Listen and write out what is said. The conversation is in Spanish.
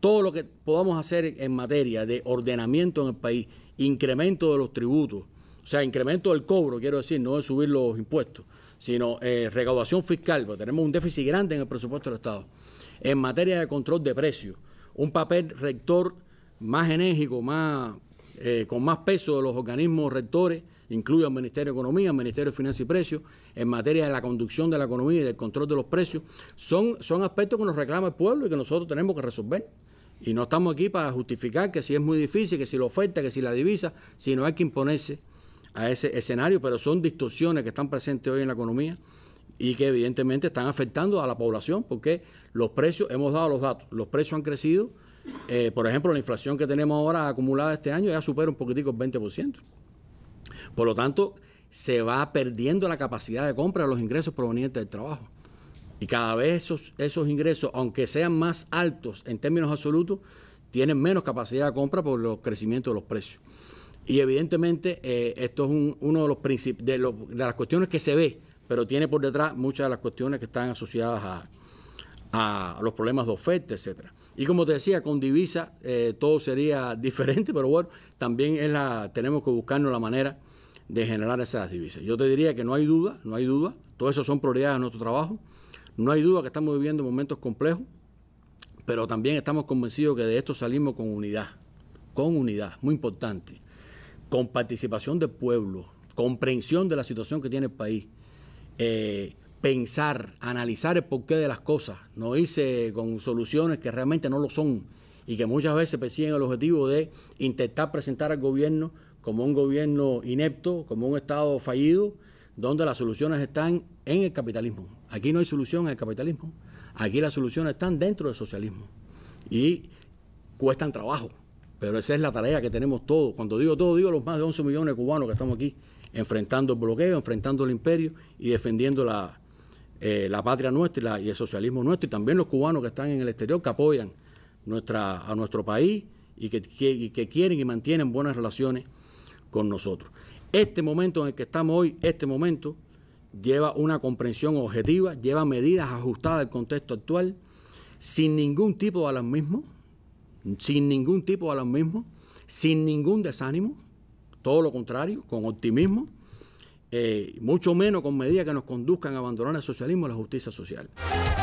todo lo que podamos hacer en materia de ordenamiento en el país, incremento de los tributos, o sea, incremento del cobro, quiero decir, no de subir los impuestos, sino eh, recaudación fiscal, porque tenemos un déficit grande en el presupuesto del Estado, en materia de control de precios, un papel rector más enérgico, más, eh, con más peso de los organismos rectores, incluye el Ministerio de Economía, el Ministerio de Finanzas y Precios, en materia de la conducción de la economía y del control de los precios, son, son aspectos que nos reclama el pueblo y que nosotros tenemos que resolver. Y no estamos aquí para justificar que si es muy difícil, que si lo oferta, que si la divisa, no hay que imponerse a ese escenario, pero son distorsiones que están presentes hoy en la economía y que evidentemente están afectando a la población porque los precios, hemos dado los datos, los precios han crecido. Eh, por ejemplo, la inflación que tenemos ahora acumulada este año ya supera un poquitico el 20%. Por lo tanto, se va perdiendo la capacidad de compra de los ingresos provenientes del trabajo. Y cada vez esos, ingresos, aunque sean más altos en términos absolutos, tienen menos capacidad de compra por los crecimiento de los precios. Y evidentemente eh, esto es uno de los principios de, las cuestiones que se ve, pero tiene por detrás muchas de las cuestiones que están asociadas a, los problemas de oferta, etcétera. Y como te decía, con divisa eh, todo sería diferente, pero bueno, también la, tenemos que buscarnos la manera de generar esas divisas. Yo te diría que no hay duda, no hay duda, todo eso son prioridades de nuestro trabajo. No hay duda que estamos viviendo momentos complejos, pero también estamos convencidos que de esto salimos con unidad, con unidad, muy importante, con participación del pueblo, comprensión de la situación que tiene el país, eh, pensar, analizar el porqué de las cosas, no irse con soluciones que realmente no lo son y que muchas veces persiguen el objetivo de intentar presentar al gobierno como un gobierno inepto, como un Estado fallido, donde las soluciones están en el capitalismo. Aquí no hay solución en el capitalismo. Aquí las soluciones están dentro del socialismo. Y cuestan trabajo. Pero esa es la tarea que tenemos todos. Cuando digo todos, digo los más de 11 millones de cubanos que estamos aquí, enfrentando el bloqueo, enfrentando el imperio y defendiendo la, eh, patria nuestra y, el socialismo nuestro. Y también los cubanos que están en el exterior, que apoyan nuestra, a nuestro país y que, y que quieren y mantienen buenas relaciones con nosotros. Este momento en el que estamos hoy, este momento, lleva una comprensión objetiva, lleva medidas ajustadas al contexto actual, sin ningún tipo de alarmismo, sin ningún tipo de alarmismo, sin ningún desánimo, todo lo contrario, con optimismo, eh, mucho menos con medidas que nos conduzcan a abandonar el socialismo y la justicia social.